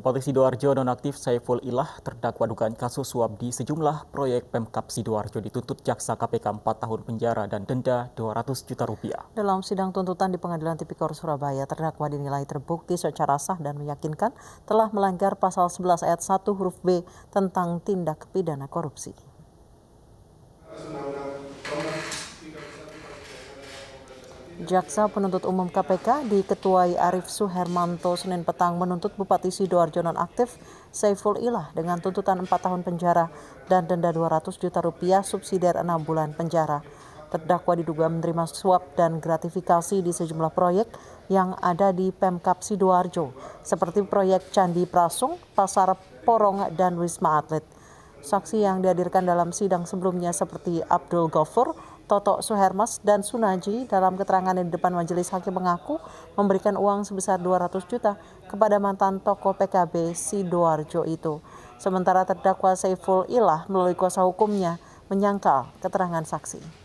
Bupati Sidoarjo nonaktif Saiful Ilah terdakwa dugaan kasus suap di sejumlah proyek Pemkap Sidoarjo dituntut jaksa KPK 4 tahun penjara dan denda 200 juta rupiah. Dalam sidang tuntutan di Pengadilan Tipikor Surabaya, terdakwa dinilai terbukti secara sah dan meyakinkan telah melanggar pasal 11 ayat 1 huruf B tentang tindak pidana korupsi. Jaksa penuntut umum KPK diketuai Arif Suhermanto Senin petang menuntut Bupati Sidoarjo nonaktif Saiful Ilah dengan tuntutan 4 tahun penjara dan denda 200 juta rupiah subsidiar 6 bulan penjara. Terdakwa diduga menerima suap dan gratifikasi di sejumlah proyek yang ada di Pemkap Sidoarjo, seperti proyek Candi Prasung, Pasar Porong, dan Wisma Atlet. Saksi yang dihadirkan dalam sidang sebelumnya seperti Abdul Ghafur, Toto Suhermas dan Sunaji dalam keterangan di depan majelis hakim mengaku memberikan uang sebesar 200 juta kepada mantan toko PKB Sidoarjo itu. Sementara terdakwa Saiful Ilah melalui kuasa hukumnya menyangkal keterangan saksi.